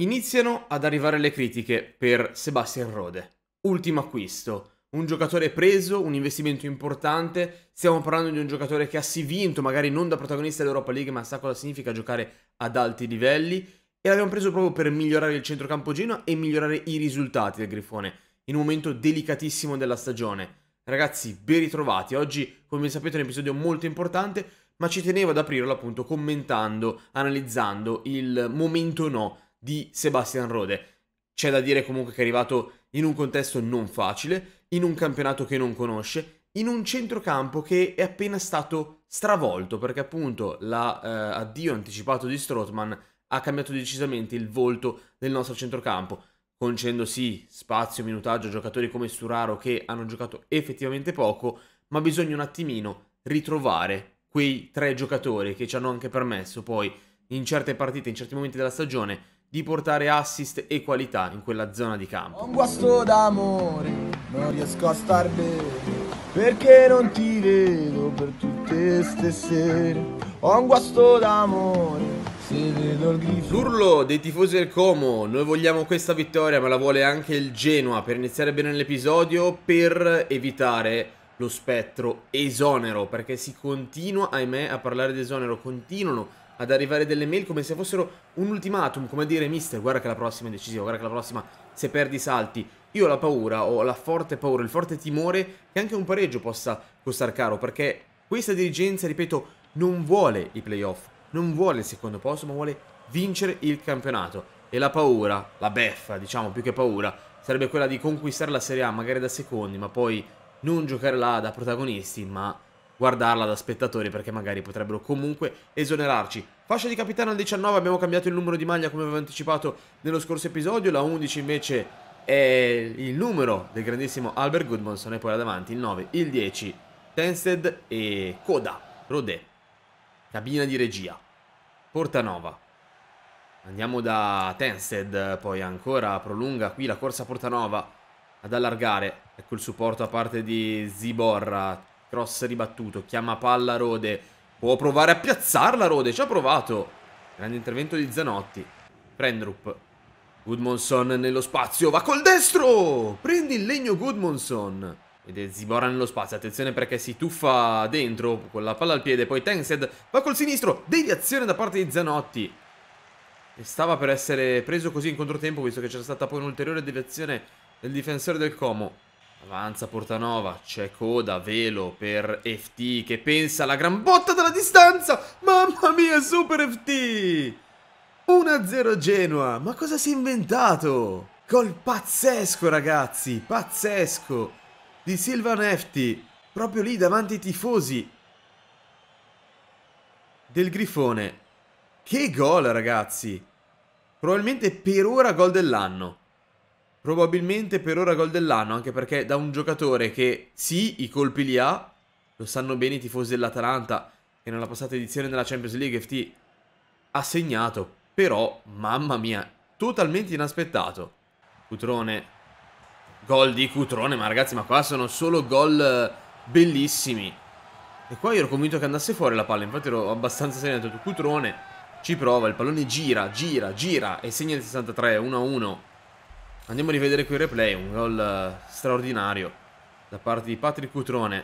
Iniziano ad arrivare le critiche per Sebastian Rode, ultimo acquisto, un giocatore preso, un investimento importante. Stiamo parlando di un giocatore che ha si vinto, magari non da protagonista dell'Europa League, ma sa cosa significa giocare ad alti livelli. E l'abbiamo preso proprio per migliorare il centrocampo Genoa e migliorare i risultati del Grifone in un momento delicatissimo della stagione. Ragazzi, ben ritrovati. Oggi, come sapete, è un episodio molto importante, ma ci tenevo ad aprirlo appunto commentando, analizzando il momento no di Sebastian Rode. C'è da dire comunque che è arrivato in un contesto non facile, in un campionato che non conosce, in un centrocampo che è appena stato stravolto perché appunto l'addio eh, anticipato di Strotman ha cambiato decisamente il volto del nostro centrocampo, concedendo sì spazio, minutaggio a giocatori come Suraro che hanno giocato effettivamente poco, ma bisogna un attimino ritrovare quei tre giocatori che ci hanno anche permesso poi in certe partite, in certi momenti della stagione, di portare assist e qualità in quella zona di campo. Un guasto d'amore, non riesco a star bene, perché non ti vedo per tutte ste sere. Ho un guasto d'amore, L'urlo dei tifosi del Como, noi vogliamo questa vittoria ma la vuole anche il Genoa per iniziare bene l'episodio per evitare lo spettro esonero perché si continua ahimè a parlare di esonero, continuano ad arrivare delle mail come se fossero un ultimatum, come dire mister guarda che la prossima è decisiva, guarda che la prossima se perdi salti. Io ho la paura, ho la forte paura, il forte timore che anche un pareggio possa costare caro perché questa dirigenza, ripeto, non vuole i playoff, non vuole il secondo posto ma vuole vincere il campionato. E la paura, la beffa diciamo più che paura, sarebbe quella di conquistare la Serie A magari da secondi ma poi non giocare là da protagonisti ma guardarla da spettatori perché magari potrebbero comunque esonerarci. Fascia di capitano al 19, abbiamo cambiato il numero di maglia come avevo anticipato nello scorso episodio, la 11 invece è il numero del grandissimo Albert Goodmanson e poi là davanti il 9, il 10, Tensted e Coda, Rodé, cabina di regia, Portanova. Andiamo da Tensted, poi ancora prolunga qui la corsa Portanova ad allargare. Ecco il supporto a parte di Ziborra, Cross ribattuto, chiama palla Rode. Può provare a piazzarla Rode, ci ha provato. Grande intervento di Zanotti. Prendrup. Goodmonson nello spazio, va col destro! Prendi il legno Goodmonson. Ed è Zibora nello spazio, attenzione perché si tuffa dentro con la palla al piede. Poi Tengsed va col sinistro, deviazione da parte di Zanotti. E stava per essere preso così in controtempo, visto che c'era stata poi un'ulteriore deviazione del difensore del Como. Avanza Portanova, c'è coda, velo per FT che pensa alla gran botta dalla distanza. Mamma mia, Super FT! 1-0 Genoa, ma cosa si è inventato? Gol pazzesco ragazzi, pazzesco! Di Silvan FT, proprio lì davanti ai tifosi del Grifone. Che gol ragazzi! Probabilmente per ora gol dell'anno. Probabilmente per ora gol dell'anno, anche perché da un giocatore che sì, i colpi li ha, lo sanno bene i tifosi dell'Atalanta, che nella passata edizione della Champions League FT ha segnato, però, mamma mia, totalmente inaspettato. Cutrone, gol di Cutrone, ma ragazzi, ma qua sono solo gol eh, bellissimi. E qua io ero convinto che andasse fuori la palla, infatti ero abbastanza segnato. Cutrone ci prova, il pallone gira, gira, gira e segna il 63, 1-1. Andiamo a rivedere qui il replay, un gol eh, straordinario da parte di Patrick Cutrone.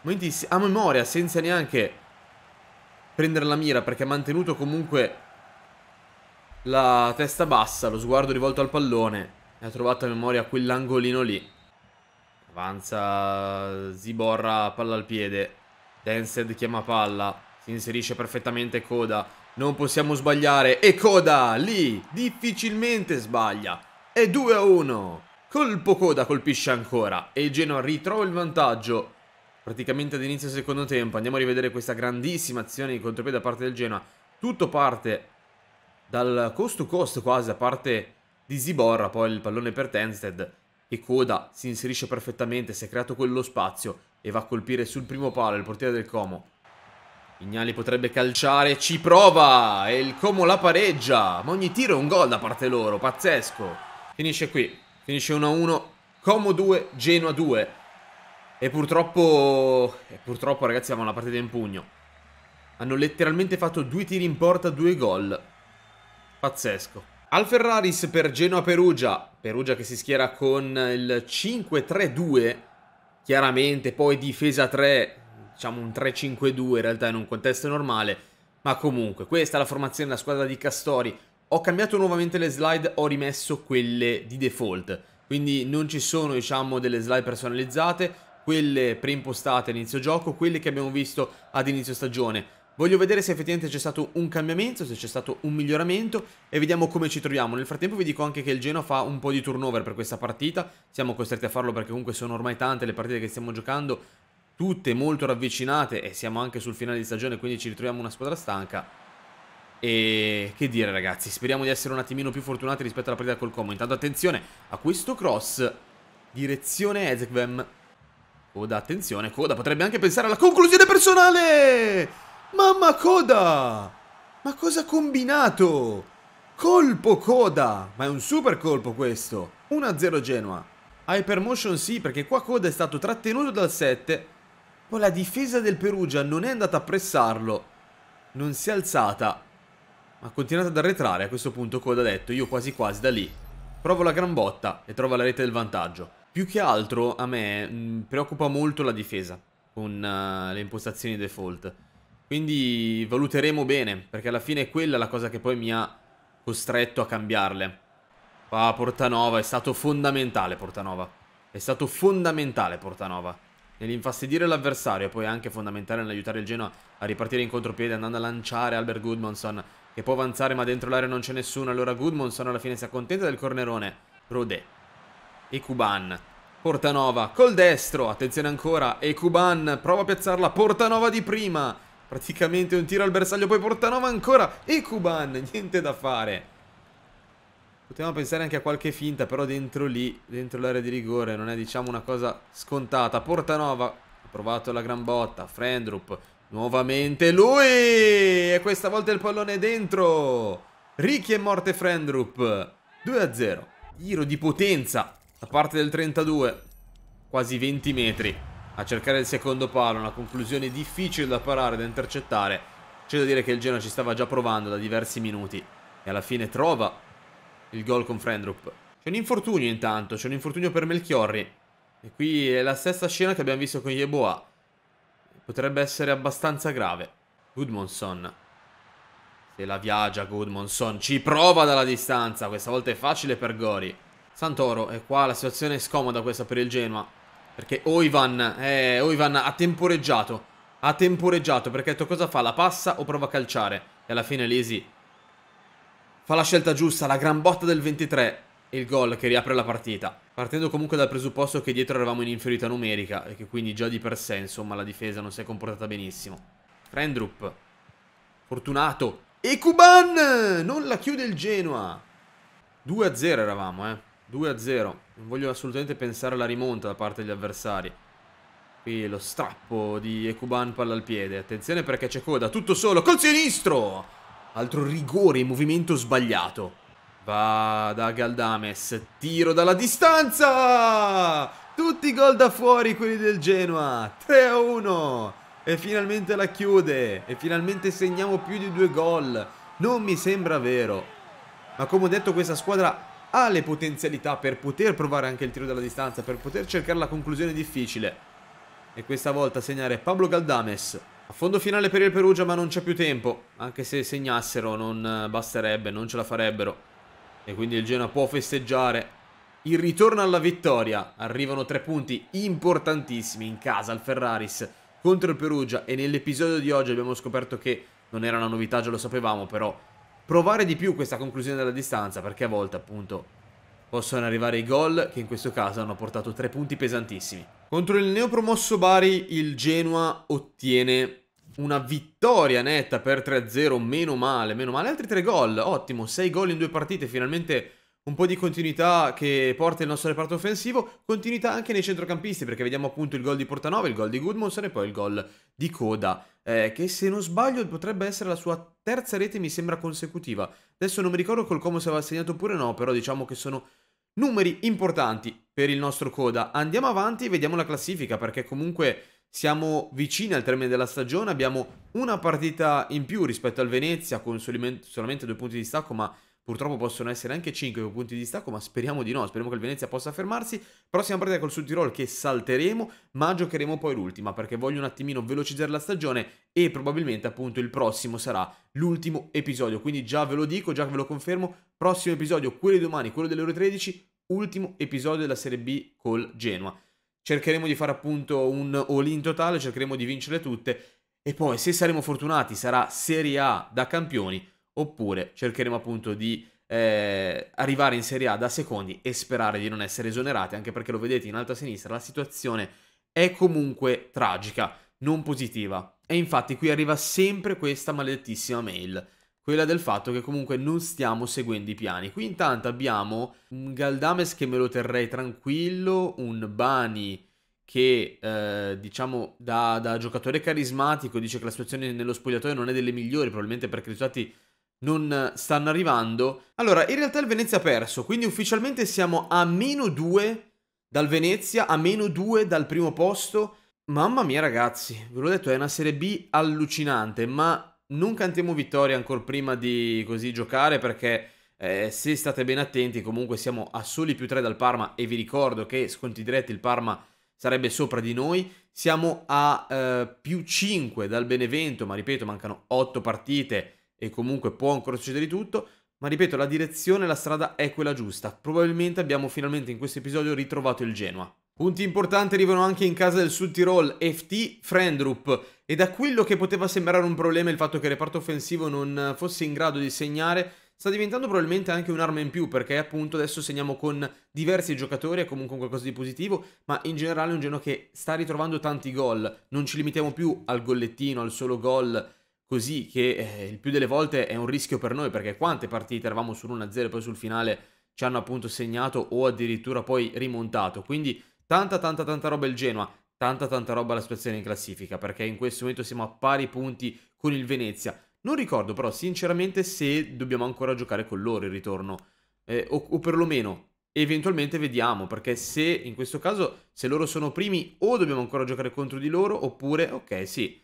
Momenti a memoria, senza neanche prendere la mira, perché ha mantenuto comunque la testa bassa, lo sguardo rivolto al pallone e ha trovato a memoria quell'angolino lì. Avanza Ziborra, palla al piede. Densed chiama palla, si inserisce perfettamente Coda. Non possiamo sbagliare e Coda lì difficilmente sbaglia. È 2 a 1. Colpo coda colpisce ancora e il Genoa ritrova il vantaggio. Praticamente ad inizio secondo tempo andiamo a rivedere questa grandissima azione di contropiede da parte del Genoa. Tutto parte dal cost to cost quasi a parte di Ziborra, poi il pallone per Tensted e Coda si inserisce perfettamente, si è creato quello spazio e va a colpire sul primo palo il portiere del Como. Ignali potrebbe calciare, ci prova e il Como la pareggia, ma ogni tiro è un gol da parte loro, pazzesco. Finisce qui. Finisce 1-1. Como 2, Genoa 2. E purtroppo... E purtroppo ragazzi abbiamo la partita in pugno. Hanno letteralmente fatto due tiri in porta, due gol. Pazzesco. Al Ferraris per Genoa Perugia. Perugia che si schiera con il 5-3-2. Chiaramente poi difesa 3, diciamo un 3-5-2 in realtà in un contesto normale. Ma comunque, questa è la formazione della squadra di Castori ho cambiato nuovamente le slide, ho rimesso quelle di default. Quindi non ci sono, diciamo, delle slide personalizzate, quelle preimpostate all'inizio gioco, quelle che abbiamo visto ad inizio stagione. Voglio vedere se effettivamente c'è stato un cambiamento, se c'è stato un miglioramento e vediamo come ci troviamo. Nel frattempo vi dico anche che il Genoa fa un po' di turnover per questa partita, siamo costretti a farlo perché comunque sono ormai tante le partite che stiamo giocando, tutte molto ravvicinate e siamo anche sul finale di stagione quindi ci ritroviamo una squadra stanca e che dire ragazzi, speriamo di essere un attimino più fortunati rispetto alla partita col Como. Intanto attenzione a questo cross, direzione Ezekvem. Coda, attenzione, Coda potrebbe anche pensare alla conclusione personale! Mamma Coda! Ma cosa ha combinato? Colpo Coda! Ma è un super colpo questo! 1-0 Genoa. Hypermotion sì, perché qua Coda è stato trattenuto dal 7. Poi la difesa del Perugia non è andata a pressarlo. Non si è alzata. Ma continuate ad arretrare, a questo punto Coda ha detto, io quasi quasi da lì. Provo la gran botta e trovo la rete del vantaggio. Più che altro a me mh, mm, preoccupa molto la difesa con uh, le impostazioni default. Quindi valuteremo bene, perché alla fine è quella la cosa che poi mi ha costretto a cambiarle. Qua ah, Portanova è stato fondamentale Portanova. È stato fondamentale Portanova. Nell'infastidire l'avversario e poi anche fondamentale nell'aiutare il Genoa a ripartire in contropiede andando a lanciare Albert Goodmanson che può avanzare ma dentro l'area non c'è nessuno, allora Goodmanson alla fine si accontenta del cornerone, Rode. e Kuban. Portanova col destro, attenzione ancora, e Kuban prova a piazzarla, Portanova di prima, praticamente un tiro al bersaglio, poi Portanova ancora, e Kuban, niente da fare. Potevamo pensare anche a qualche finta, però dentro lì, dentro l'area di rigore, non è diciamo una cosa scontata. Portanova ha provato la gran botta, Frendrup, Nuovamente lui! E questa volta il pallone è dentro! Ricky e morte Friendrup! 2-0. Giro di potenza da parte del 32. Quasi 20 metri. A cercare il secondo palo. Una conclusione difficile da parare, da intercettare. C'è da dire che il Genoa ci stava già provando da diversi minuti. E alla fine trova il gol con Friendrup. C'è un infortunio intanto. C'è un infortunio per Melchiorri. E qui è la stessa scena che abbiamo visto con Yeboah. Potrebbe essere abbastanza grave. Goodmonson. Se la viaggia Goodmonson. Ci prova dalla distanza. Questa volta è facile per Gori. Santoro, e qua la situazione è scomoda questa per il Genoa. Perché Oivan, eh, Oivan ha temporeggiato. Ha temporeggiato perché ha detto cosa fa? La passa o prova a calciare? E alla fine Lisi fa la scelta giusta. La gran botta del 23. Il gol che riapre la partita. Partendo comunque dal presupposto che dietro eravamo in inferiorità numerica e che quindi già di per sé, insomma, la difesa non si è comportata benissimo. Frendrup. Fortunato. E Kuban! Non la chiude il Genoa. 2-0 eravamo, eh. 2-0. Non voglio assolutamente pensare alla rimonta da parte degli avversari. Qui lo strappo di Ekuban palla al piede. Attenzione perché c'è coda, tutto solo, col sinistro! Altro rigore in movimento sbagliato. Va da Galdames, tiro dalla distanza! Tutti i gol da fuori quelli del Genoa, 3-1! E finalmente la chiude, e finalmente segniamo più di due gol. Non mi sembra vero. Ma come ho detto questa squadra ha le potenzialità per poter provare anche il tiro dalla distanza, per poter cercare la conclusione difficile. E questa volta segnare Pablo Galdames, a fondo finale per il Perugia ma non c'è più tempo, anche se segnassero non basterebbe, non ce la farebbero. E quindi il Genoa può festeggiare il ritorno alla vittoria. Arrivano tre punti importantissimi in casa al Ferraris contro il Perugia e nell'episodio di oggi abbiamo scoperto che non era una novità, già lo sapevamo, però provare di più questa conclusione della distanza perché a volte appunto possono arrivare i gol che in questo caso hanno portato tre punti pesantissimi. Contro il neopromosso Bari il Genoa ottiene una vittoria netta per 3-0, meno male, meno male. Altri 3 gol, ottimo, 6 gol in due partite, finalmente un po' di continuità che porta il nostro reparto offensivo, continuità anche nei centrocampisti, perché vediamo appunto il gol di Portanova, il gol di Goodmanson e poi il gol di Coda, eh, che se non sbaglio potrebbe essere la sua terza rete, mi sembra consecutiva. Adesso non mi ricordo col Como se aveva segnato oppure no, però diciamo che sono numeri importanti per il nostro Coda. Andiamo avanti e vediamo la classifica, perché comunque siamo vicini al termine della stagione, abbiamo una partita in più rispetto al Venezia con solamente due punti di stacco, ma purtroppo possono essere anche cinque punti di stacco, ma speriamo di no, speriamo che il Venezia possa fermarsi. Prossima partita col Sud Tirol che salteremo, ma giocheremo poi l'ultima perché voglio un attimino velocizzare la stagione e probabilmente appunto il prossimo sarà l'ultimo episodio, quindi già ve lo dico, già ve lo confermo, prossimo episodio quello di domani, quello delle ore 13, ultimo episodio della Serie B col Genoa cercheremo di fare appunto un all-in totale, cercheremo di vincere tutte e poi se saremo fortunati sarà Serie A da campioni oppure cercheremo appunto di eh, arrivare in Serie A da secondi e sperare di non essere esonerati, anche perché lo vedete in alto a sinistra, la situazione è comunque tragica, non positiva. E infatti qui arriva sempre questa maledettissima mail quella del fatto che comunque non stiamo seguendo i piani. Qui intanto abbiamo un Galdames che me lo terrei tranquillo, un Bani che eh, diciamo da, da, giocatore carismatico dice che la situazione nello spogliatoio non è delle migliori, probabilmente perché i risultati non stanno arrivando. Allora, in realtà il Venezia ha perso, quindi ufficialmente siamo a meno 2 dal Venezia, a meno 2 dal primo posto. Mamma mia ragazzi, ve l'ho detto, è una Serie B allucinante, ma non cantiamo vittoria ancora prima di così giocare perché eh, se state ben attenti comunque siamo a soli più 3 dal Parma e vi ricordo che sconti diretti il Parma sarebbe sopra di noi, siamo a eh, più 5 dal Benevento, ma ripeto mancano 8 partite e comunque può ancora succedere di tutto, ma ripeto la direzione, la strada è quella giusta, probabilmente abbiamo finalmente in questo episodio ritrovato il Genoa. Punti importanti arrivano anche in casa del Sud Tirol, FT Friendrup. e da quello che poteva sembrare un problema il fatto che il reparto offensivo non fosse in grado di segnare, sta diventando probabilmente anche un'arma in più, perché appunto adesso segniamo con diversi giocatori, è comunque qualcosa di positivo, ma in generale è un Geno che sta ritrovando tanti gol, non ci limitiamo più al gollettino, al solo gol, così che eh, il più delle volte è un rischio per noi, perché quante partite eravamo sull'1-0 e poi sul finale ci hanno appunto segnato o addirittura poi rimontato, quindi tanta tanta tanta roba il Genoa, tanta tanta roba la situazione in classifica, perché in questo momento siamo a pari punti con il Venezia. Non ricordo però sinceramente se dobbiamo ancora giocare con loro il ritorno, eh, o, o perlomeno eventualmente vediamo, perché se in questo caso, se loro sono primi, o dobbiamo ancora giocare contro di loro, oppure, ok, sì.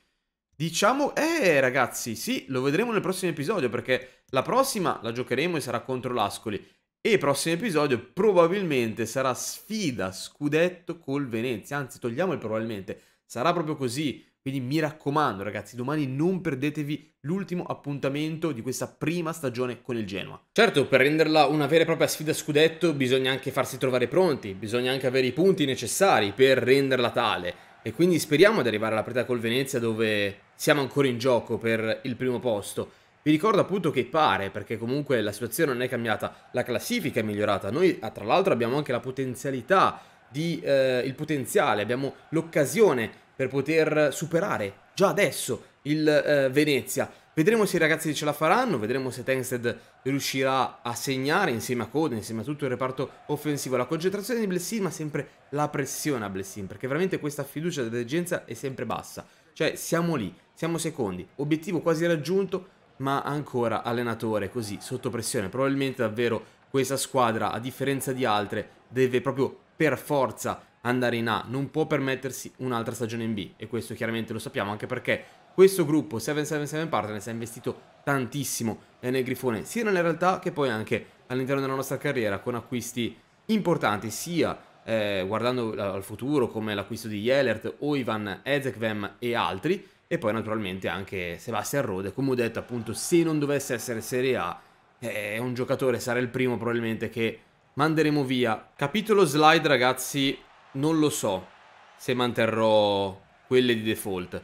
Diciamo, eh ragazzi, sì, lo vedremo nel prossimo episodio, perché la prossima la giocheremo e sarà contro l'Ascoli. E il prossimo episodio probabilmente sarà sfida scudetto col Venezia, anzi togliamo il probabilmente, sarà proprio così. Quindi mi raccomando ragazzi, domani non perdetevi l'ultimo appuntamento di questa prima stagione con il Genoa. Certo, per renderla una vera e propria sfida scudetto bisogna anche farsi trovare pronti, bisogna anche avere i punti necessari per renderla tale. E quindi speriamo di arrivare alla partita col Venezia dove siamo ancora in gioco per il primo posto vi ricordo appunto che pare, perché comunque la situazione non è cambiata, la classifica è migliorata, noi ah, tra l'altro abbiamo anche la potenzialità di, eh, il potenziale, abbiamo l'occasione per poter superare già adesso il eh, Venezia. Vedremo se i ragazzi ce la faranno, vedremo se Tensted riuscirà a segnare insieme a Coda, insieme a tutto il reparto offensivo. La concentrazione di Blessin, ma sempre la pressione a Blessin, perché veramente questa fiducia dell'esigenza è sempre bassa. Cioè siamo lì, siamo secondi, obiettivo quasi raggiunto, ma ancora allenatore così sotto pressione. Probabilmente davvero questa squadra, a differenza di altre, deve proprio per forza andare in A, non può permettersi un'altra stagione in B e questo chiaramente lo sappiamo anche perché questo gruppo 777 Partners ha investito tantissimo nel Grifone, sia nella realtà che poi anche all'interno della nostra carriera con acquisti importanti, sia eh, guardando al futuro come l'acquisto di Yelert, Ivan Ezekvem e altri, e poi naturalmente anche Sebastian Rode, come ho detto appunto, se non dovesse essere Serie A, eh, è un giocatore, sarà il primo probabilmente che manderemo via. Capitolo slide ragazzi, non lo so se manterrò quelle di default,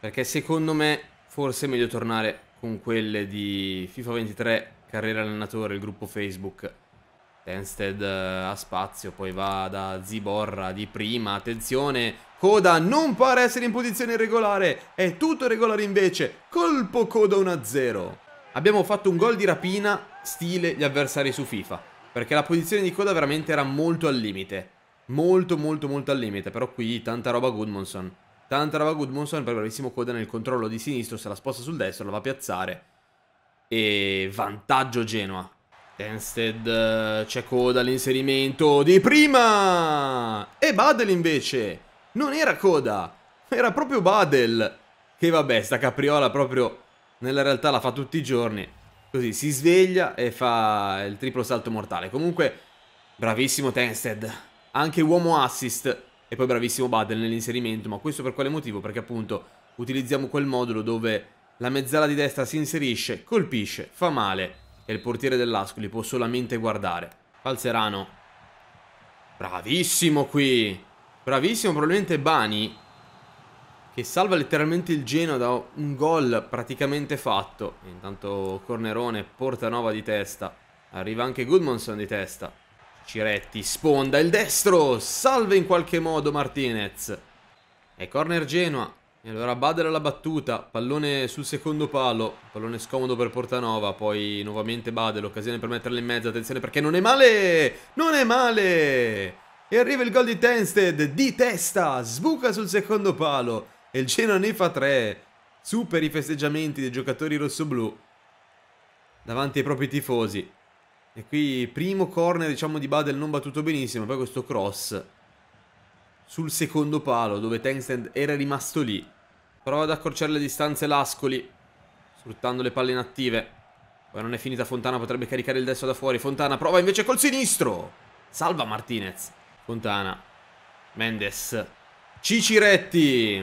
perché secondo me forse è meglio tornare con quelle di FIFA 23, carriera allenatore, il gruppo Facebook Tensted eh, a spazio, poi va da Ziborra di prima, attenzione, Coda non pare essere in posizione regolare, è tutto regolare invece, colpo Coda 1-0. Abbiamo fatto un gol di rapina stile gli avversari su FIFA, perché la posizione di Coda veramente era molto al limite, molto molto molto al limite, però qui tanta roba Goodmanson, tanta roba Goodmanson, per bravissimo Coda nel controllo di sinistro, se la sposta sul destro la va a piazzare, e vantaggio Genoa, Tenstead eh, c'è coda all'inserimento di prima! E Badel invece! Non era coda! Era proprio Badel! Che vabbè, sta capriola proprio nella realtà la fa tutti i giorni. Così si sveglia e fa il triplo salto mortale. Comunque, bravissimo Tenstead. Anche uomo assist. E poi bravissimo Badel nell'inserimento. Ma questo per quale motivo? Perché appunto utilizziamo quel modulo dove la mezzala di destra si inserisce, colpisce, fa male e il portiere dell'Ascoli può solamente guardare. Falzerano. Bravissimo qui. Bravissimo, probabilmente Bani. Che salva letteralmente il Genoa da un gol praticamente fatto. Intanto Cornerone, Portanova di testa. Arriva anche Goodmanson di testa. Ciretti sponda il destro. Salve in qualche modo Martinez. E corner Genoa. E allora Bader alla battuta, pallone sul secondo palo, pallone scomodo per Portanova, poi nuovamente Bader, l'occasione per metterla in mezzo, attenzione perché non è male, non è male! E arriva il gol di Tensted, di testa, sbuca sul secondo palo, e il Genoa ne fa tre, super i festeggiamenti dei giocatori rossoblù, davanti ai propri tifosi. E qui primo corner diciamo di Badel non battuto benissimo, poi questo cross sul secondo palo dove Tensted era rimasto lì Prova ad accorciare le distanze l'Ascoli, sfruttando le palle inattive. Poi non è finita Fontana, potrebbe caricare il destro da fuori. Fontana prova invece col sinistro. Salva Martinez. Fontana. Mendes. Ciciretti.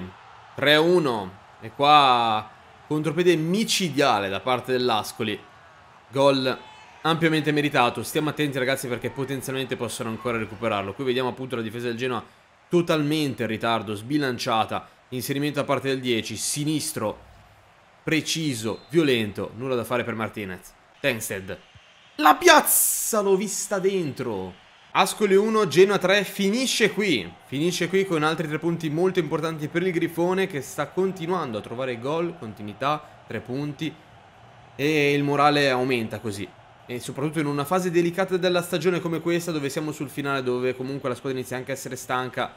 3-1. E qua contropiede micidiale da parte dell'Ascoli. Gol ampiamente meritato. Stiamo attenti ragazzi perché potenzialmente possono ancora recuperarlo. Qui vediamo appunto la difesa del Genoa totalmente in ritardo, sbilanciata Inserimento da parte del 10, sinistro, preciso, violento. Nulla da fare per Martinez. Tensted. La piazza l'ho vista dentro. Ascoli 1, Genoa 3, finisce qui. Finisce qui con altri tre punti molto importanti per il Grifone che sta continuando a trovare gol, continuità, tre punti e il morale aumenta così. E soprattutto in una fase delicata della stagione come questa dove siamo sul finale dove comunque la squadra inizia anche a essere stanca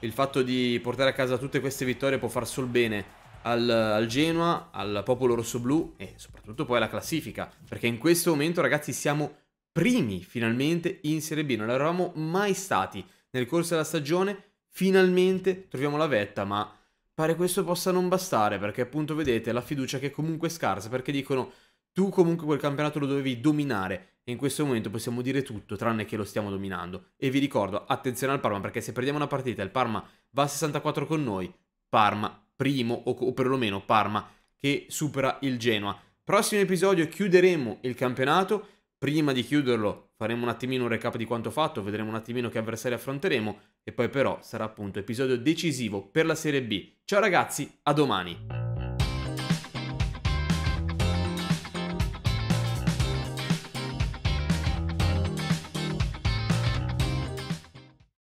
il fatto di portare a casa tutte queste vittorie può far sol bene al, al Genoa, al popolo rossoblù e soprattutto poi alla classifica, perché in questo momento ragazzi siamo primi finalmente in Serie B, non eravamo mai stati nel corso della stagione, finalmente troviamo la vetta, ma pare questo possa non bastare, perché appunto vedete la fiducia che è comunque scarsa, perché dicono tu comunque quel campionato lo dovevi dominare, in questo momento possiamo dire tutto tranne che lo stiamo dominando. E vi ricordo, attenzione al Parma, perché se perdiamo una partita e il Parma va a 64 con noi, Parma primo o, o perlomeno Parma che supera il Genoa. Prossimo episodio chiuderemo il campionato, prima di chiuderlo faremo un attimino un recap di quanto fatto, vedremo un attimino che avversari affronteremo e poi però sarà appunto episodio decisivo per la Serie B. Ciao ragazzi, a domani!